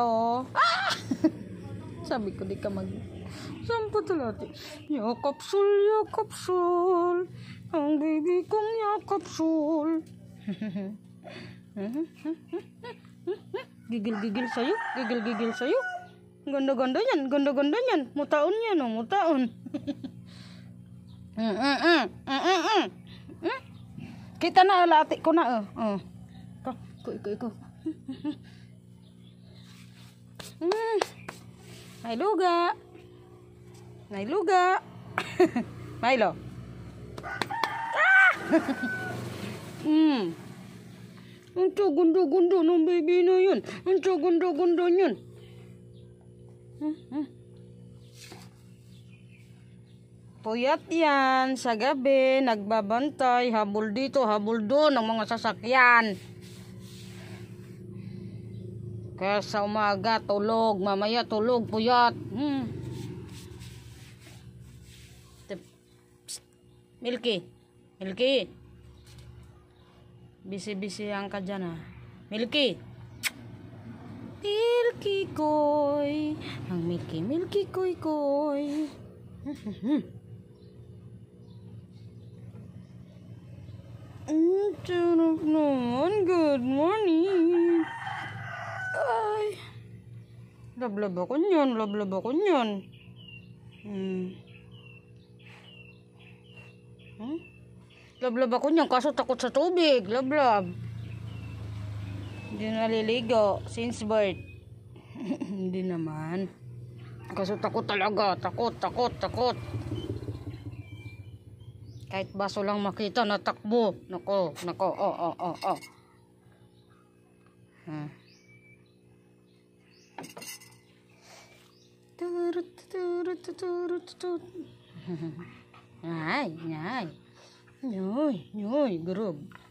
siya. Ah! Sabi ko, di ka mag... Saan pa talaga? Yakapsul, yakapsul. Ang baby kong yakapsul. gigil-gigil sa'yo. Gigil-gigil sa'yo. Ganda-ganda yan. Ganda-ganda yan. Mutaon yan. Oh, mutaon. mm -mm, mm, mm, mm Kita na, lati ko na. Oh. Oh. Ikaw, ikaw, ikaw. Mm. May luga. May luga. Milo. Ah! mm. Unto gundo-gundo ng baby na yun. Unto gundo-gundo yun. Hmm, hmm. Puyat yan sa gabi, nagbabantay, habol dito, habol doon ng mga sasakyan. Kaya sa umaga, tulog. Mamaya, tulog, puyat. Hmm. Milky. Milky. Bisi-bisi ang ka dyan ah. Milky. Milky koy. Ang Milky, Milky koy koy. Ang tunog naman. Good morning. Loblob ako yun. Loblob ako yun. Hmm. Hmm? ako yun. Kaso takot sa tubig. Loblob. Hindi naliligo. Since birth. Hindi naman. Kaso takot talaga. Takot, takot, takot. Kahit baso lang makita, natakbo. Nako, nako. Oh, oh, oh, oh. Hmm. Ay, ay. Yoy, yoy, groove.